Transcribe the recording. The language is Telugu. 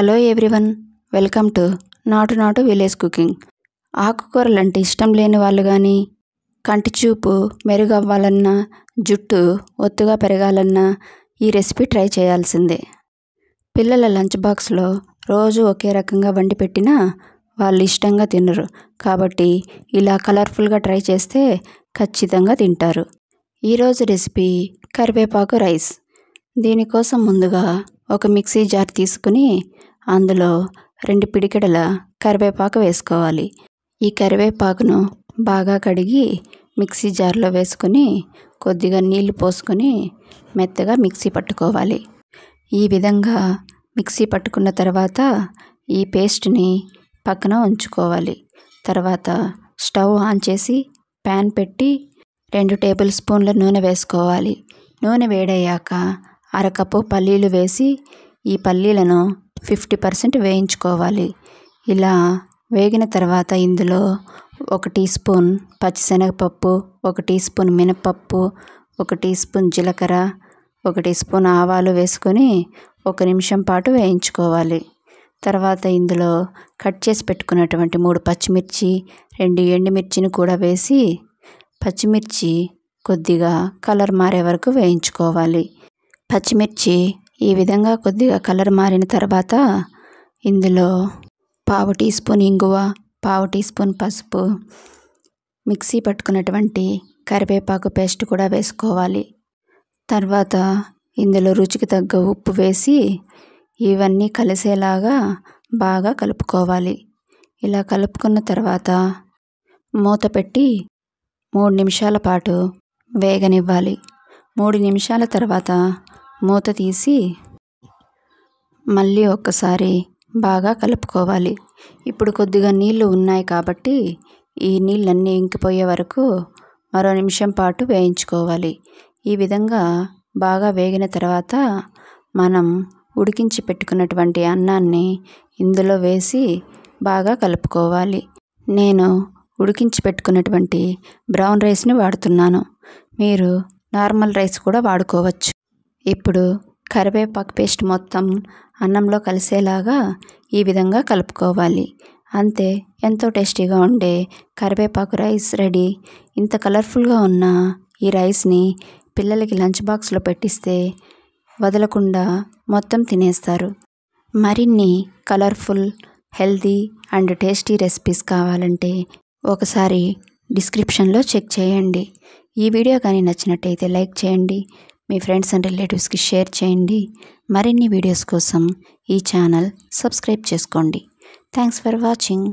హలో ఎవ్రీవన్ వెల్కమ్ టు నాటు నాటు విలేజ్ కుకింగ్ ఆకుకూరలు అంటే ఇష్టం లేని వాళ్ళు కానీ కంటి చూపు మెరుగవ్వాలన్నా జుట్టు ఒత్తుగా పెరగాలన్నా ఈ రెసిపీ ట్రై చేయాల్సిందే పిల్లల లంచ్ బాక్స్లో రోజు ఒకే రకంగా వండి పెట్టినా వాళ్ళు ఇష్టంగా తినరు కాబట్టి ఇలా కలర్ఫుల్గా ట్రై చేస్తే ఖచ్చితంగా తింటారు ఈరోజు రెసిపీ కరివేపాకు రైస్ దీనికోసం ముందుగా ఒక మిక్సీ జార్ తీసుకుని అందులో రెండు పిడికెడల కరివేపాకు వేసుకోవాలి ఈ కరివేపాకును బాగా కడిగి మిక్సీ జార్లో వేసుకొని కొద్దిగా నీళ్లు పోసుకొని మెత్తగా మిక్సీ పట్టుకోవాలి ఈ విధంగా మిక్సీ పట్టుకున్న తర్వాత ఈ పేస్ట్ని పక్కన ఉంచుకోవాలి తర్వాత స్టవ్ ఆన్ చేసి ప్యాన్ పెట్టి రెండు టేబుల్ స్పూన్ల నూనె వేసుకోవాలి నూనె వేడయ్యాక అరకప్పు పల్లీలు వేసి ఈ పల్లీలను ఫిఫ్టీ పర్సెంట్ వేయించుకోవాలి ఇలా వేగిన తర్వాత ఇందులో ఒక టీ స్పూన్ పచ్చిశనగపప్పు ఒక టీ స్పూన్ మినపప్పు ఒక టీ స్పూన్ జీలకర్ర ఒక టీ స్పూన్ ఆవాలు వేసుకొని ఒక నిమిషం పాటు వేయించుకోవాలి తర్వాత ఇందులో కట్ చేసి పెట్టుకున్నటువంటి మూడు పచ్చిమిర్చి రెండు ఎండుమిర్చిని కూడా వేసి పచ్చిమిర్చి కొద్దిగా కలర్ మారే వరకు వేయించుకోవాలి పచ్చిమిర్చి ఈ విధంగా కొద్దిగా కలర్ మారిన తర్వాత ఇందులో పావు టీ స్పూన్ ఇంగువ పావు టీ స్పూన్ పసుపు మిక్సీ పట్టుకున్నటువంటి కరివేపాకు పేస్ట్ కూడా వేసుకోవాలి తర్వాత ఇందులో రుచికి తగ్గ ఉప్పు వేసి ఇవన్నీ కలిసేలాగా బాగా కలుపుకోవాలి ఇలా కలుపుకున్న తర్వాత మూత పెట్టి మూడు నిమిషాల పాటు వేగనివ్వాలి మూడు నిమిషాల తర్వాత మూత తీసి మళ్ళీ ఒక్కసారి బాగా కలుపుకోవాలి ఇప్పుడు కొద్దిగా నీళ్లు ఉన్నాయి కాబట్టి ఈ నీళ్ళన్నీ ఇంకిపోయే వరకు మరో నిమిషం పాటు వేయించుకోవాలి ఈ విధంగా బాగా వేగిన తర్వాత మనం ఉడికించి పెట్టుకున్నటువంటి అన్నాన్ని ఇందులో వేసి బాగా కలుపుకోవాలి నేను ఉడికించి పెట్టుకున్నటువంటి బ్రౌన్ రైస్ని వాడుతున్నాను మీరు నార్మల్ రైస్ కూడా వాడుకోవచ్చు ఇప్పుడు కరివేపాకు పేస్ట్ మొత్తం అన్నంలో కలిసేలాగా ఈ విధంగా కలుపుకోవాలి అంతే ఎంతో టేస్టీగా ఉండే కరివేపాకు రైస్ రెడీ ఇంత కలర్ఫుల్గా ఉన్న ఈ రైస్ని పిల్లలకి లంచ్ బాక్స్లో పెట్టిస్తే వదలకుండా మొత్తం తినేస్తారు మరిన్ని colourful healthy and tasty recipes కావాలంటే ఒకసారి డిస్క్రిప్షన్లో చెక్ చేయండి ఈ వీడియో కానీ నచ్చినట్టయితే లైక్ చేయండి మీ ఫ్రెండ్స్ అండ్ రిలేటివ్స్కి షేర్ చేయండి మరిన్ని వీడియోస్ కోసం ఈ ఛానల్ సబ్స్క్రైబ్ చేసుకోండి థ్యాంక్స్ ఫర్ వాచింగ్